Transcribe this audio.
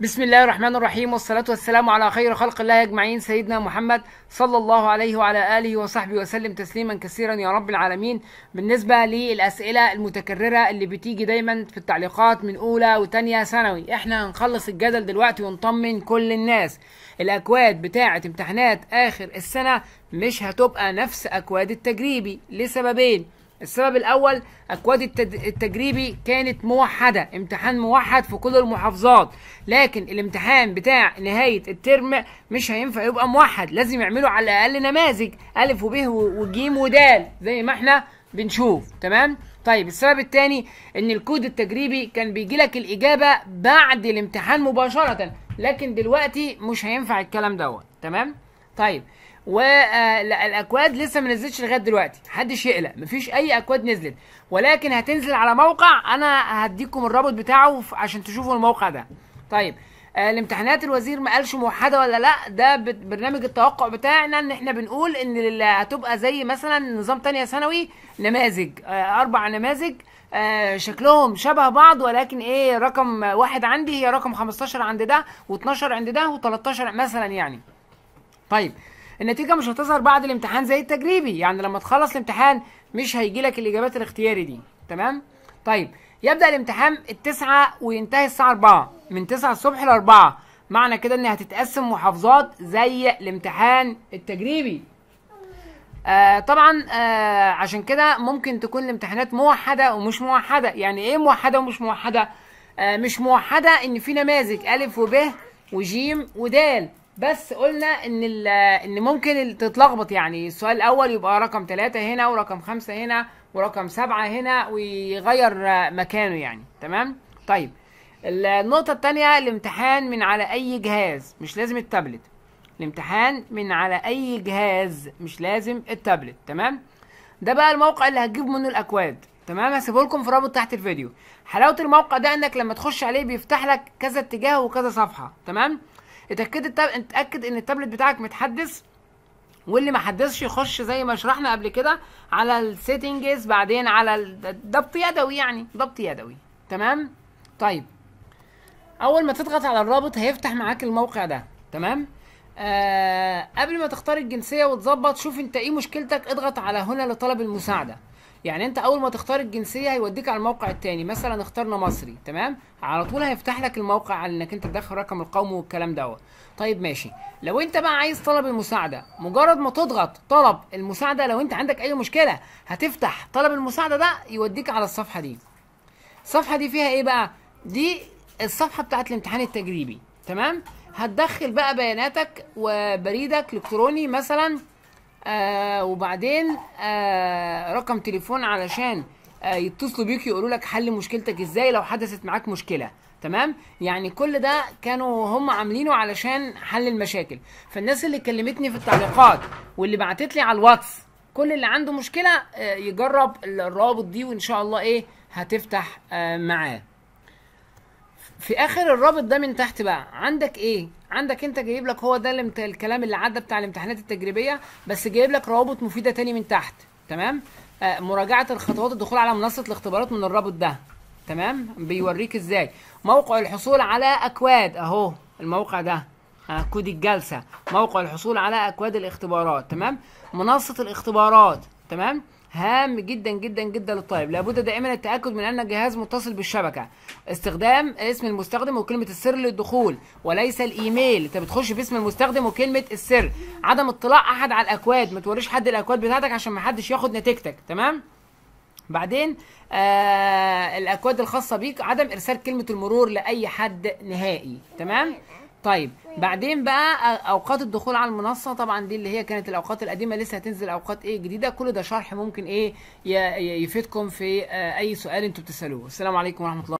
بسم الله الرحمن الرحيم والصلاة والسلام على خير خلق الله أجمعين سيدنا محمد صلى الله عليه وعلى آله وصحبه وسلم تسليما كثيرا يا رب العالمين بالنسبة للأسئلة المتكررة اللي بتيجي دايما في التعليقات من أولى وتانية ثانوي احنا هنخلص الجدل دلوقتي ونطمن كل الناس الأكواد بتاعة امتحانات آخر السنة مش هتبقى نفس أكواد التجريبي لسببين السبب الاول اكواد التجريبي كانت موحده امتحان موحد في كل المحافظات لكن الامتحان بتاع نهايه الترم مش هينفع يبقى موحد لازم يعملوا على الاقل نماذج الف وب وج ودال زي ما احنا بنشوف تمام طيب السبب الثاني ان الكود التجريبي كان بيجي لك الاجابه بعد الامتحان مباشره لكن دلوقتي مش هينفع الكلام دوت تمام طيب والاكواد آه، لسه ما نزلتش لغايه دلوقتي محدش يقلق مفيش اي اكواد نزلت ولكن هتنزل على موقع انا هديكم الرابط بتاعه عشان تشوفوا الموقع ده طيب آه، الامتحانات الوزير ما قالش موحده ولا لا ده برنامج التوقع بتاعنا ان احنا بنقول ان هتبقى زي مثلا نظام تانية ثانوي نماذج آه، اربع نماذج شكلهم شبه بعض ولكن ايه رقم واحد عندي هي رقم 15 عند ده و12 عند ده و13 مثلا يعني طيب النتيجه مش هتظهر بعد الامتحان زي التجريبي يعني لما تخلص الامتحان مش هيجي لك الاجابات الاختياري دي تمام طيب يبدا الامتحان التسعة وينتهي الساعه 4 من 9 الصبح ل 4 معنى كده ان هتتقسم محافظات زي الامتحان التجريبي آه طبعا آه عشان كده ممكن تكون الامتحانات موحده ومش موحده يعني ايه موحده ومش موحده آه مش موحده ان في نماذج ا وب وجيم ودال بس قلنا ان ان ممكن تتلخبط يعني السؤال الاول يبقى رقم ثلاثة هنا ورقم خمسة هنا ورقم سبعة هنا ويغير مكانه يعني تمام طيب النقطة الثانية الامتحان من على اي جهاز مش لازم التابلت الامتحان من على اي جهاز مش لازم التابلت تمام ده بقى الموقع اللي هتجيب منه الاكواد تمام هسيبه لكم في رابط تحت الفيديو حلاوه الموقع ده انك لما تخش عليه بيفتح لك كذا اتجاه وكذا صفحه تمام اتاكد اتاكد ان التابلت بتاعك متحدث واللي ما حدثش يخش زي ما شرحنا قبل كده على السيتنجز بعدين على ضبط يدوي يعني ضبط يدوي تمام طيب اول ما تضغط على الرابط هيفتح معاك الموقع ده تمام آه قبل ما تختار الجنسيه وتظبط شوف انت ايه مشكلتك اضغط على هنا لطلب المساعده يعني انت اول ما تختار الجنسيه هيوديك على الموقع التاني مثلا اخترنا مصري تمام على طول هيفتح لك الموقع على انك انت تدخل رقم القومي والكلام دوت طيب ماشي لو انت بقى عايز طلب المساعده مجرد ما تضغط طلب المساعده لو انت عندك اي مشكله هتفتح طلب المساعده ده يوديك على الصفحه دي الصفحه دي فيها ايه بقى دي الصفحه بتاعت الامتحان التجريبي تمام هتدخل بقى بياناتك وبريدك الكتروني مثلا آه وبعدين آه رقم تليفون علشان آه يتصلوا بيك يقولوا لك حل مشكلتك ازاي لو حدثت معاك مشكله تمام يعني كل ده كانوا هم عاملينه علشان حل المشاكل فالناس اللي كلمتني في التعليقات واللي بعتت لي على الواتس كل اللي عنده مشكله آه، يجرب الرابط دي وان شاء الله ايه هتفتح آه، معاه في اخر الرابط ده من تحت بقى عندك ايه عندك انت جايب لك هو ده الكلام اللي عدى بتاع الامتحانات التجريبيه بس جايب لك روابط مفيده تاني من تحت تمام آه مراجعه الخطوات الدخول على منصه الاختبارات من الرابط ده تمام بيوريك ازاي موقع الحصول على اكواد اهو الموقع ده آه كود الجلسه موقع الحصول على اكواد الاختبارات تمام منصه الاختبارات تمام هام جدا جدا جدا للطالب لابد دائما التاكد من ان الجهاز متصل بالشبكه استخدام اسم المستخدم وكلمه السر للدخول وليس الايميل انت بتخش باسم المستخدم وكلمه السر عدم اطلاع احد على الاكواد ما توريش حد الاكواد بتاعتك عشان ما حدش ياخد نتيجتك تمام بعدين آه الاكواد الخاصه بيك عدم ارسال كلمه المرور لاي حد نهائي تمام طيب بعدين بقى اوقات الدخول على المنصه طبعا دي اللي هي كانت الاوقات القديمه لسه هتنزل اوقات ايه جديده كل ده شرح ممكن ايه يفيدكم في اي سؤال انتوا بتسالوه السلام عليكم ورحمه الله